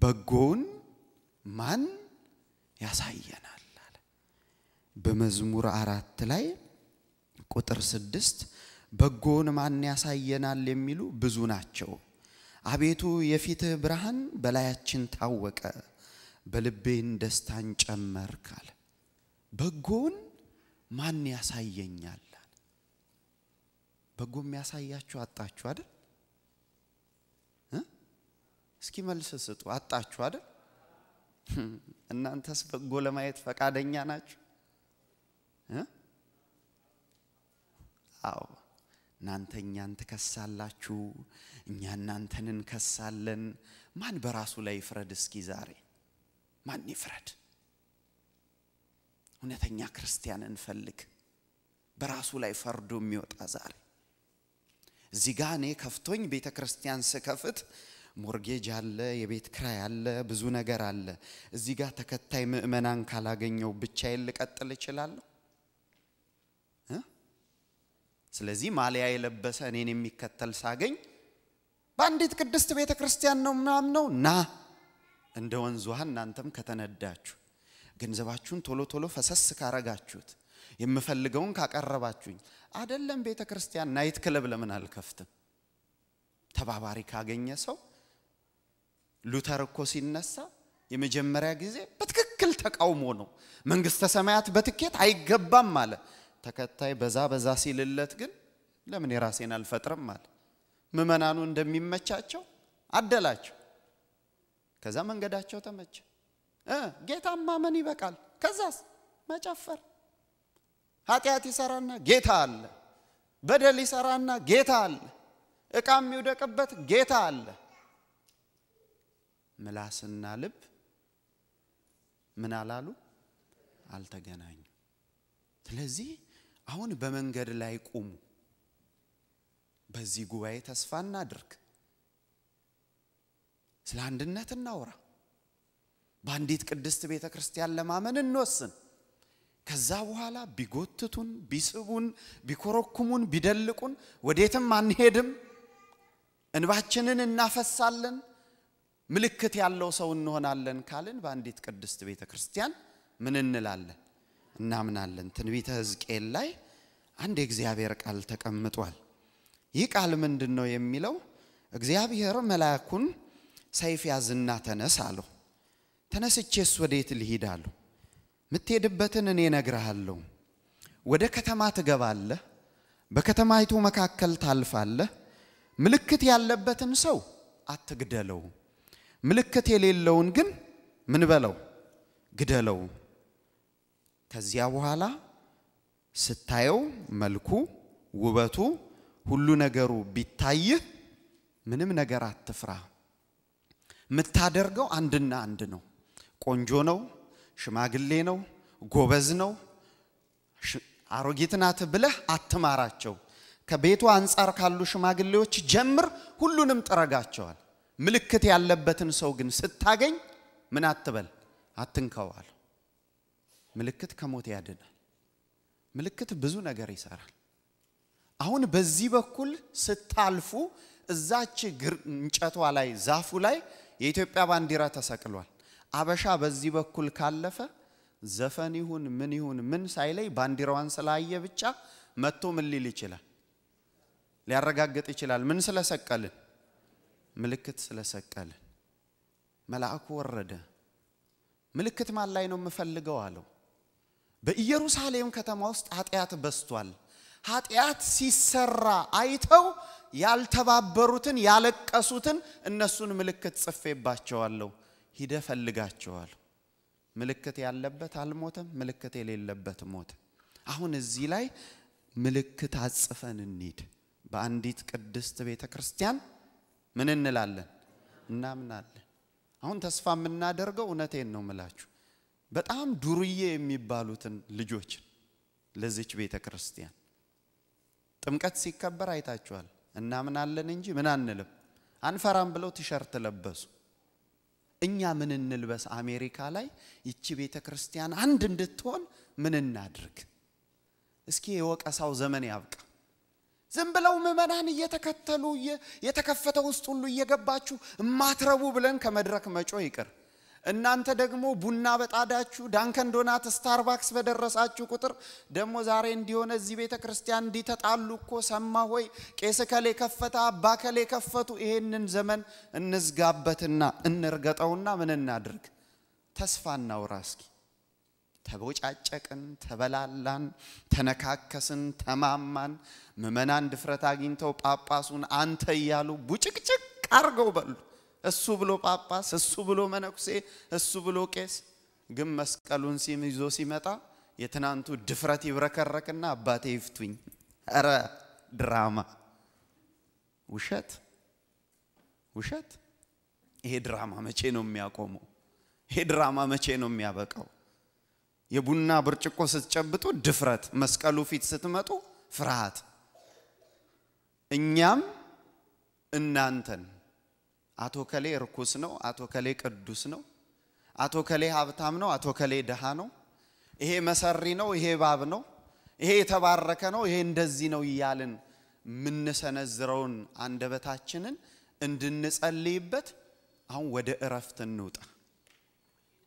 በጎውን ማን ያሳየናል አለ። በመዝሙር አራት ላይ ቁጥር ስድስት በጎውን ማን ያሳየናል የሚሉ ብዙ ናቸው። አቤቱ የፊትህ ብርሃን በላያችን ታወቀ፣ በልቤን ደስታን ጨመርክ አለ። በጎውን ማን ያሳየኛል? በጎ የሚያሳያችሁ አጣችሁ አይደል? እስኪ መልስ ስጡ። አጣችሁ አይደል? እናንተስ በጎ ለማየት ፈቃደኛ ናችሁ? አዎ እናንተ እኛን ትከሳላችሁ፣ እኛ እናንተን እንከሳለን። ማን በራሱ ላይ ይፍረድ? እስኪ ዛሬ ማን ይፍረድ? እውነተኛ ክርስቲያን እንፈልግ። በራሱ ላይ ፈርዶ የሚወጣ ዛሬ እዚህ ጋ እኔ ከፍቶኝ ቤተ ክርስቲያን ስከፍት ሞርጌጅ አለ፣ የቤት ክራይ አለ፣ ብዙ ነገር አለ። እዚህ ጋር ተከታይ ምእመናን ካላገኘው ብቻዬን ልቀጥል እችላለሁ? ስለዚህ ማሊያ የለበሰ እኔን የሚከተል ሳገኝ በአንዲት ቅድስት ቤተ ክርስቲያን ነው ምናምነው ና እንደ ወንዝ ውሃ እናንተም ከተነዳችሁ ገንዘባችሁን ቶሎ ቶሎ ፈሰስ ካረጋችሁት የምፈልገውን ካቀረባችሁኝ አደለም ቤተ ክርስቲያን ናይት ክለብ ለምን አልከፍትም? ተባባሪ ካገኘ ሰው ሉተር እኮ ሲነሳ የመጀመሪያ ጊዜ በትክክል ተቃውሞ ነው። መንግስተ ሰማያት በትኬት አይገባም አለ። ተከታይ በዛ በዛ ሲልለት ግን ለምን የራሴን አልፈጥርም አለ። ምእመናኑ እንደሚመቻቸው አደላቸው። ከዛ መንገዳቸው ተመቸ። ጌታ ማመን ይበቃል። ከዛስ መጨፈር። ኃጢአት ይሰራና ጌታ አለ። በደል ይሰራና ጌታ አለ። እቃ የሚውደቅበት ጌታ አለ። ምላስና ልብ ምን አላሉ አልተገናኙ። ስለዚህ አሁን በመንገድ ላይ ቁሙ። በዚህ ጉባኤ ተስፋ እናድርግ። ስለ አንድነት እናውራ። በአንዲት ቅድስት ቤተ ክርስቲያን ለማመን እንወስን። ከዛ በኋላ ቢጎትቱን፣ ቢስቡን፣ ቢኮረኩሙን፣ ቢደልቁን ወዴትም አንሄድም። እንባችንን እናፈሳለን። ምልክት ያለው ሰው እንሆናለን ካልን በአንዲት ቅድስት ቤተ ክርስቲያን ምን እንላለን? እናምናለን። ትንቢተ ሕዝቅኤል ላይ አንድ የእግዚአብሔር ቃል ተቀምጧል። ይህ ቃል ምንድን ነው የሚለው? እግዚአብሔር መልአኩን ሰይፍ ያዝና ተነስ አለው። ተነስቼስ ወዴት ልሂድ አለው። የምትሄድበትን እኔ እነግርሃለሁ። ወደ ከተማ ትገባለህ፣ በከተማይቱ መካከል ታልፋለህ። ምልክት ያለበትን ሰው አትግደለውም? ምልክት የሌለውን ግን ምን በለው ግደለው። ከዚያ በኋላ ስታየው መልኩ፣ ውበቱ፣ ሁሉ ነገሩ ቢታይህ ምንም ነገር አትፍራ። የምታደርገው አንድና አንድ ነው። ቆንጆ ነው፣ ሽማግሌ ነው፣ ጎበዝ ነው፣ አሮጊት ናት ብለህ አትማራቸው። ከቤቱ አንጻር ካሉ ሽማግሌዎች ጀምር፣ ሁሉንም ጥረጋቸዋል። ምልክት ያለበትን ሰው ግን ስታገኝ ምን አትበል፣ አትንከዋል። ምልክት ከሞት ያድናል። ምልክት ብዙ ነገር ይሰራል። አሁን በዚህ በኩል ስታልፉ እዛች እንጨቷ ላይ ዛፉ ላይ የኢትዮጵያ ባንዲራ ተሰቅሏል። አበሻ በዚህ በኩል ካለፈ ዘፈን ይሁን ምን ይሁን ምን ሳይለይ ባንዲራዋን ስላየ ብቻ መጥቶ ምን ሊል ይችላል? ሊያረጋግጥ ይችላል። ምን ስለሰቀልን ምልክት ስለሰቀልን መልአኩ ወረደ። ምልክት ማን ላይ ነው የምፈልገው አለው። በኢየሩሳሌም ከተማ ውስጥ ኃጢአት በስቷል። ኃጢአት ሲሰራ አይተው ያልተባበሩትን ያለቀሱትን እነሱን ምልክት ጽፌባቸዋለሁ፣ ሂደ ፈልጋቸዋል። ምልክት ያለበት አልሞተም፣ ምልክት የሌለበት ሞተ። አሁን እዚህ ላይ ምልክት አጽፈን እንሂድ። በአንዲት ቅድስት ቤተ ክርስቲያን ምን እንላለን? እናምናለን። አሁን ተስፋ የምናደርገው እውነቴን ነው ምላችሁ በጣም ዱርዬ የሚባሉትን ልጆችን ለዚች ቤተ ክርስቲያን ጥምቀት ሲከበር አይታችኋል። እናምናለን እንጂ ምን አንልም፣ አንፈራም ብለው ቲሸርት ለበሱ። እኛ ምን እንልበስ? አሜሪካ ላይ ይቺ ቤተ ክርስቲያን አንድ እንድትሆን ምን እናድርግ? እስኪ የወቀሳው ዘመን ያብቃ። ዝም ብለው ምእመናን እየተከተሉ የተከፈተ ውስጥ ሁሉ እየገባችሁ እማትረቡ ብለን ከመድረክ መጮ ይቅር። እናንተ ደግሞ ቡና በጣዳችሁ ዳንከን ዶናት፣ ስታርባክስ በደረሳችሁ ቁጥር ደግሞ ዛሬ እንዲሆነ እዚህ ቤተ ክርስቲያን እንዲተጣሉ እኮ ሰማ ሆይ ቄስ ከሌ ከፈተ አባ ከሌ ከፈቱ። ይሄንን ዘመን እንዝጋበትና እንርገጠውና ምን እናድርግ? ተስፋ እናውራ እስኪ። ተቦጫጨቅን፣ ተበላላን፣ ተነካከስን፣ ተማማን። ምዕመናን ድፍረት አግኝተው ጳጳሱን አንተ እያሉ ቡጭቅጭቅ አርገው በሉ። እሱ ብሎ ጳጳስ፣ እሱ ብሎ መነኩሴ፣ እሱ ብሎ ቄስ። ግን መስቀሉን ሲም ይዞ ሲመጣ የትናንቱ ድፍረት ይብረከረክና አባቴ ይፍቱኝ፣ እረ ድራማ ውሸት ውሸት። ይሄ ድራማ መቼ ነው የሚያቆመው? ይሄ ድራማ መቼ ነው የሚያበቃው? የቡና ብርጭቆ ስትጨብጡ ድፍረት፣ መስቀሉ ፊት ስትመጡ ፍርሃት። እኛም እናንተን አቶ ከሌ ርኩስ ነው፣ አቶ ከሌ ቅዱስ ነው፣ አቶ ከሌ ሀብታም ነው፣ አቶ ከሌ ድሃ ነው፣ ይሄ መሰሪ ነው፣ ይሄ ባብ ነው፣ ይሄ የተባረከ ነው፣ ይሄ እንደዚህ ነው እያልን የምንሰነዝረውን አንደበታችንን እንድንጸልይበት አሁን ወደ እረፍት እንውጣ።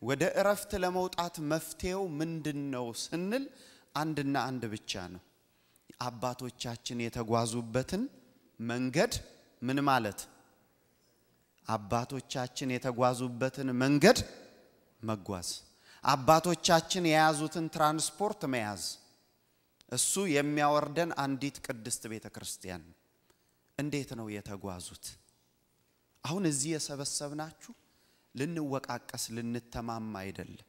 ወደ እረፍት ለመውጣት መፍትሄው ምንድን ነው ስንል አንድና አንድ ብቻ ነው። አባቶቻችን የተጓዙበትን መንገድ ምን ማለት አባቶቻችን የተጓዙበትን መንገድ መጓዝ፣ አባቶቻችን የያዙትን ትራንስፖርት መያዝ፣ እሱ የሚያወርደን አንዲት ቅድስት ቤተ ክርስቲያን እንዴት ነው የተጓዙት? አሁን እዚህ የሰበሰብናችሁ ልንወቃቀስ ልንተማማ አይደለም።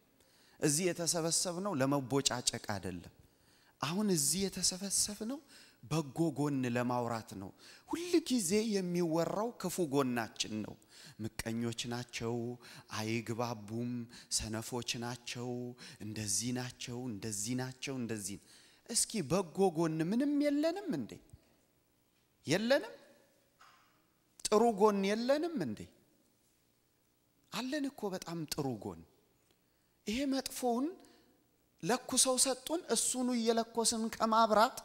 እዚህ የተሰበሰብነው ለመቦጫጨቅ አይደለም። አሁን እዚህ የተሰበሰብነው በጎ ጎን ለማውራት ነው። ሁል ጊዜ የሚወራው ክፉ ጎናችን ነው። ምቀኞች ናቸው፣ አይግባቡም፣ ሰነፎች ናቸው፣ እንደዚህ ናቸው፣ እንደዚህ ናቸው፣ እንደዚህ እስኪ በጎ ጎን ምንም የለንም እንዴ? የለንም? ጥሩ ጎን የለንም እንዴ? አለን እኮ በጣም ጥሩ ጎን። ይሄ መጥፎውን ለኩሰው ሰጡን። እሱኑ እየለኮስን ከማብራት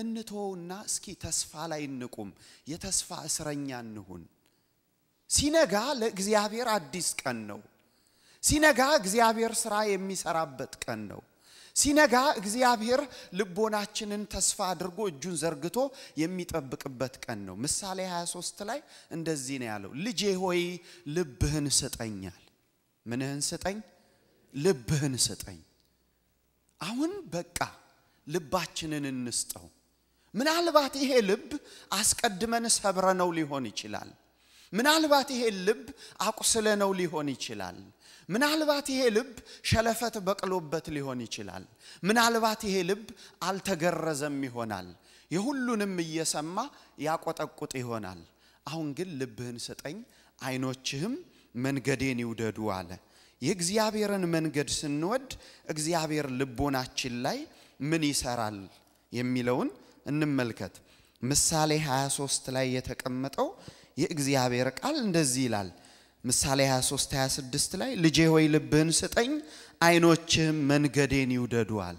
እንተውና እስኪ ተስፋ ላይ እንቁም፣ የተስፋ እስረኛ እንሁን። ሲነጋ ለእግዚአብሔር አዲስ ቀን ነው። ሲነጋ እግዚአብሔር ስራ የሚሰራበት ቀን ነው። ሲነጋ እግዚአብሔር ልቦናችንን ተስፋ አድርጎ እጁን ዘርግቶ የሚጠብቅበት ቀን ነው። ምሳሌ 23 ላይ እንደዚህ ነው ያለው፣ ልጄ ሆይ ልብህን ስጠኛል። ምንህን ስጠኝ? ልብህን ስጠኝ። አሁን በቃ ልባችንን እንስጠው። ምናልባት ይሄ ልብ አስቀድመን ሰብረነው ሊሆን ይችላል። ምናልባት ይሄ ልብ አቁስለነው ሊሆን ይችላል። ምናልባት ይሄ ልብ ሸለፈት በቅሎበት ሊሆን ይችላል። ምናልባት ይሄ ልብ አልተገረዘም ይሆናል። የሁሉንም እየሰማ ያቆጠቁጥ ይሆናል። አሁን ግን ልብህን ስጠኝ፣ አይኖችህም መንገዴን ይውደዱ አለ። የእግዚአብሔርን መንገድ ስንወድ እግዚአብሔር ልቦናችን ላይ ምን ይሰራል የሚለውን እንመልከት። ምሳሌ 23 ላይ የተቀመጠው የእግዚአብሔር ቃል እንደዚህ ይላል። ምሳሌ 23 26 ላይ ልጄ ሆይ ልብህን ስጠኝ፣ አይኖችህም መንገዴን ይውደዱዋል።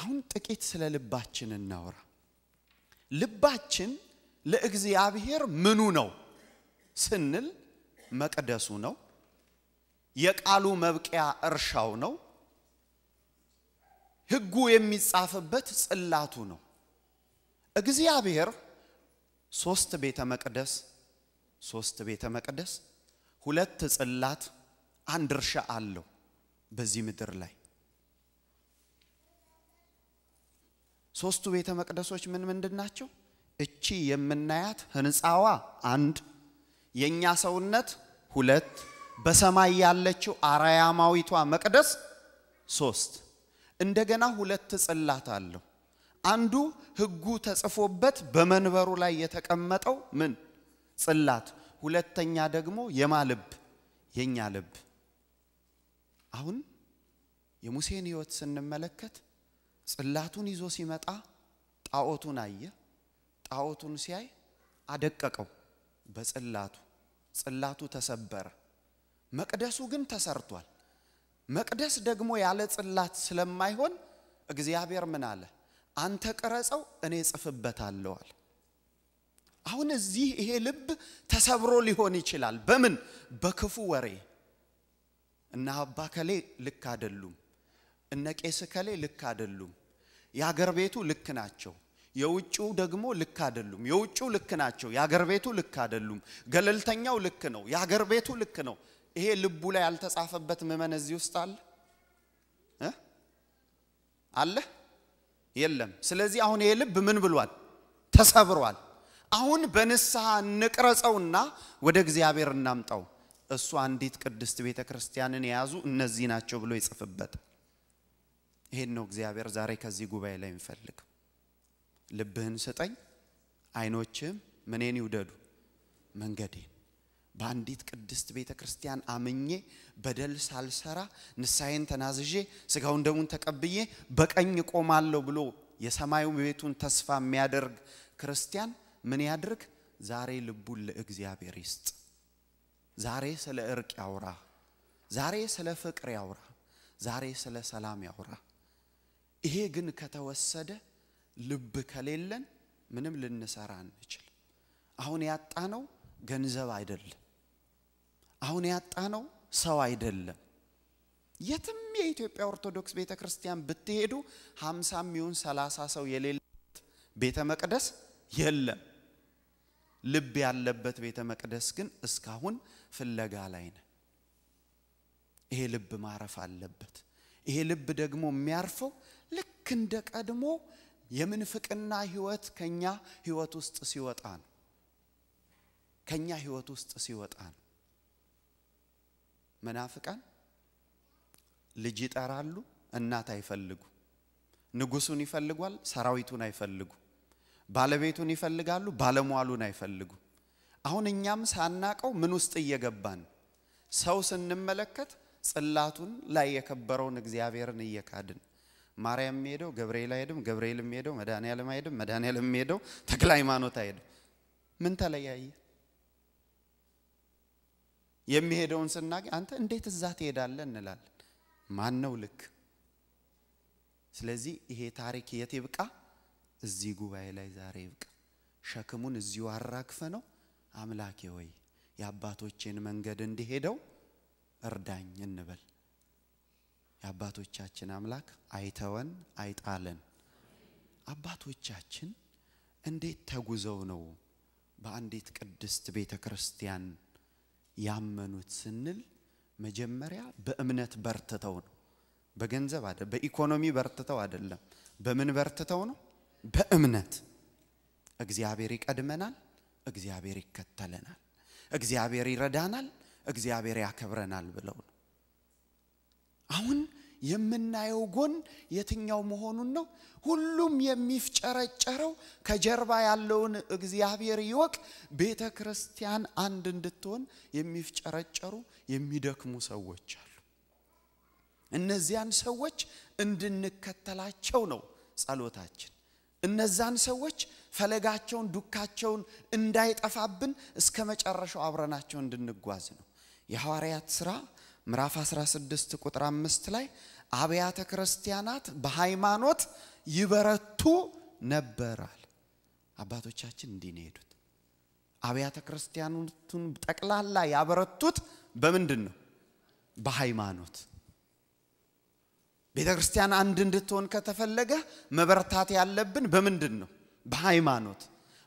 አሁን ጥቂት ስለ ልባችን እናውራ። ልባችን ለእግዚአብሔር ምኑ ነው ስንል መቅደሱ ነው፣ የቃሉ መብቂያ እርሻው ነው፣ ሕጉ የሚጻፍበት ጽላቱ ነው። እግዚአብሔር ሶስት ቤተ መቅደስ ሶስት ቤተ መቅደስ ሁለት ጽላት አንድ እርሻ አለው በዚህ ምድር ላይ ሶስቱ ቤተ መቅደሶች ምን ምንድን ናቸው? እቺ የምናያት ህንፃዋ አንድ፣ የእኛ ሰውነት ሁለት፣ በሰማይ ያለችው አራያማዊቷ መቅደስ ሶስት፣ እንደገና ሁለት ጽላት አለው። አንዱ ህጉ ተጽፎበት በመንበሩ ላይ የተቀመጠው ምን ጽላት፣ ሁለተኛ ደግሞ የማ ልብ የእኛ ልብ። አሁን የሙሴን ህይወት ስንመለከት ጽላቱን ይዞ ሲመጣ ጣዖቱን አየ። ጣዖቱን ሲያይ አደቀቀው በጽላቱ። ጽላቱ ተሰበረ። መቅደሱ ግን ተሰርቷል። መቅደስ ደግሞ ያለ ጽላት ስለማይሆን እግዚአብሔር ምን አለ? አንተ ቅረጸው እኔ ጽፍበታለሁ አለ። አሁን እዚህ ይሄ ልብ ተሰብሮ ሊሆን ይችላል። በምን? በክፉ ወሬ እና አባ ከሌ ልክ አይደሉም፣ እነ ቄስ ከሌ ልክ አይደሉም፣ የአገር ቤቱ ልክ ናቸው፣ የውጭው ደግሞ ልክ አይደሉም። የውጭው ልክ ናቸው፣ የአገር ቤቱ ልክ አይደሉም። ገለልተኛው ልክ ነው፣ የአገር ቤቱ ልክ ነው። ይሄ ልቡ ላይ ያልተጻፈበት ምዕመን እዚህ ውስጥ አለ አለ የለም። ስለዚህ አሁን ይሄ ልብ ምን ብሏል? ተሰብሯል። አሁን በንስሐ እንቅረጸውና ወደ እግዚአብሔር እናምጣው። እሱ አንዲት ቅድስት ቤተ ክርስቲያንን የያዙ እነዚህ ናቸው ብሎ ይጽፍበት። ይሄን ነው እግዚአብሔር ዛሬ ከዚህ ጉባኤ ላይ የሚፈልግ። ልብህን ስጠኝ፣ አይኖችህም ምኔን ይውደዱ መንገዴን በአንዲት ቅድስት ቤተ ክርስቲያን አምኜ በደል ሳልሰራ ንሳይን ተናዝዤ ስጋውን ደሙን ተቀብዬ በቀኝ ቆማለሁ ብሎ የሰማዩ ቤቱን ተስፋ የሚያደርግ ክርስቲያን ምን ያድርግ? ዛሬ ልቡን ለእግዚአብሔር ይስጥ። ዛሬ ስለ እርቅ ያውራ። ዛሬ ስለ ፍቅር ያውራ። ዛሬ ስለ ሰላም ያውራ። ይሄ ግን ከተወሰደ ልብ ከሌለን ምንም ልንሰራ አንችል። አሁን ያጣ ነው ገንዘብ አይደለም። አሁን ያጣነው ሰው አይደለም። የትም የኢትዮጵያ ኦርቶዶክስ ቤተ ክርስቲያን ብትሄዱ ሀምሳ የሚሆን ሰላሳ ሰው የሌለበት ቤተ መቅደስ የለም። ልብ ያለበት ቤተ መቅደስ ግን እስካሁን ፍለጋ ላይ ነው። ይሄ ልብ ማረፍ አለበት። ይሄ ልብ ደግሞ የሚያርፈው ልክ እንደ ቀድሞ የምንፍቅና ህይወት ከኛ ህይወት ውስጥ ሲወጣ ነው። ከኛ ህይወት ውስጥ ሲወጣ ነው። መናፍቃን ልጅ ይጠራሉ፣ እናት አይፈልጉ። ንጉሱን ይፈልጓል፣ ሰራዊቱን አይፈልጉ። ባለቤቱን ይፈልጋሉ፣ ባለሟሉን አይፈልጉ። አሁን እኛም ሳናቀው ምን ውስጥ እየገባን ሰው ስንመለከት ጽላቱን ላይ የከበረውን እግዚአብሔርን እየካድን ማርያም ሄደው ገብርኤል አይሄድም፣ ገብርኤልም ሄደው መድኃኔዓለም አይሄድም፣ መድኃኔዓለም ሄደው ተክለ ሃይማኖት አይሄድም። ምን ተለያየ? የሚሄደውን ስናገኝ አንተ እንዴት እዛ ትሄዳለህ እንላለን። ማን ነው ልክ? ስለዚህ ይሄ ታሪክ የት ይብቃ? እዚህ ጉባኤ ላይ ዛሬ ይብቃ። ሸክሙን እዚሁ አራግፈ ነው አምላኬ ወይ የአባቶቼን መንገድ እንዲሄደው እርዳኝ እንበል። የአባቶቻችን አምላክ አይተወን አይጣለን። አባቶቻችን እንዴት ተጉዘው ነው በአንዲት ቅድስት ቤተ ክርስቲያን ያመኑት ስንል መጀመሪያ በእምነት በርትተው ነው። በገንዘብ አደ በኢኮኖሚ በርትተው አይደለም። በምን በርትተው ነው? በእምነት እግዚአብሔር ይቀድመናል፣ እግዚአብሔር ይከተለናል፣ እግዚአብሔር ይረዳናል፣ እግዚአብሔር ያከብረናል ብለው ነው አሁን የምናየው ጎን የትኛው መሆኑን ነው። ሁሉም የሚፍጨረጨረው ከጀርባ ያለውን እግዚአብሔር ይወቅ። ቤተ ክርስቲያን አንድ እንድትሆን የሚፍጨረጨሩ የሚደክሙ ሰዎች አሉ። እነዚያን ሰዎች እንድንከተላቸው ነው ጸሎታችን። እነዛን ሰዎች ፈለጋቸውን፣ ዱካቸውን እንዳይጠፋብን እስከ መጨረሻው አብረናቸው እንድንጓዝ ነው። የሐዋርያት ሥራ ምዕራፍ 16 ቁጥር 5 ላይ አብያተ ክርስቲያናት በሃይማኖት ይበረቱ ነበራል። አባቶቻችን እንዲህ ነው የሄዱት። አብያተ ክርስቲያናቱን ጠቅላላ ያበረቱት በምንድን ነው? በሃይማኖት ቤተ ክርስቲያን አንድ እንድትሆን ከተፈለገ መበረታት ያለብን በምንድን ነው? በሃይማኖት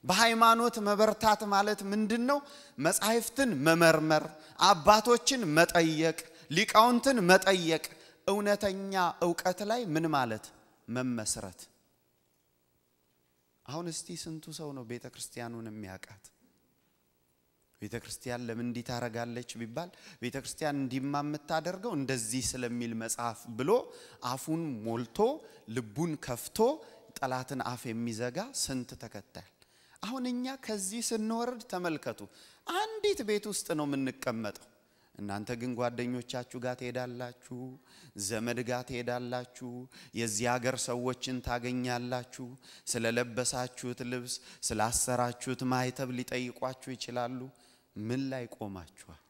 በሃይማኖት መበርታት ማለት ምንድን ነው? መጻሕፍትን መመርመር፣ አባቶችን መጠየቅ፣ ሊቃውንትን መጠየቅ፣ እውነተኛ እውቀት ላይ ምን ማለት መመስረት። አሁን እስቲ ስንቱ ሰው ነው ቤተ ክርስቲያኑን የሚያውቃት? ቤተ ክርስቲያን ለምን እንዲህ ታረጋለች ቢባል ቤተ ክርስቲያን እንዲማ የምታደርገው እንደዚህ ስለሚል መጽሐፍ ብሎ አፉን ሞልቶ ልቡን ከፍቶ ጠላትን አፍ የሚዘጋ ስንት ተከታይ አሁን እኛ ከዚህ ስንወርድ ተመልከቱ፣ አንዲት ቤት ውስጥ ነው የምንቀመጠው። እናንተ ግን ጓደኞቻችሁ ጋር ትሄዳላችሁ፣ ዘመድ ጋር ትሄዳላችሁ፣ የዚህ ሀገር ሰዎችን ታገኛላችሁ። ስለለበሳችሁት ልብስ፣ ስላሰራችሁት ማይተብ ሊጠይቋችሁ ይችላሉ። ምን ላይ ቆማችኋል?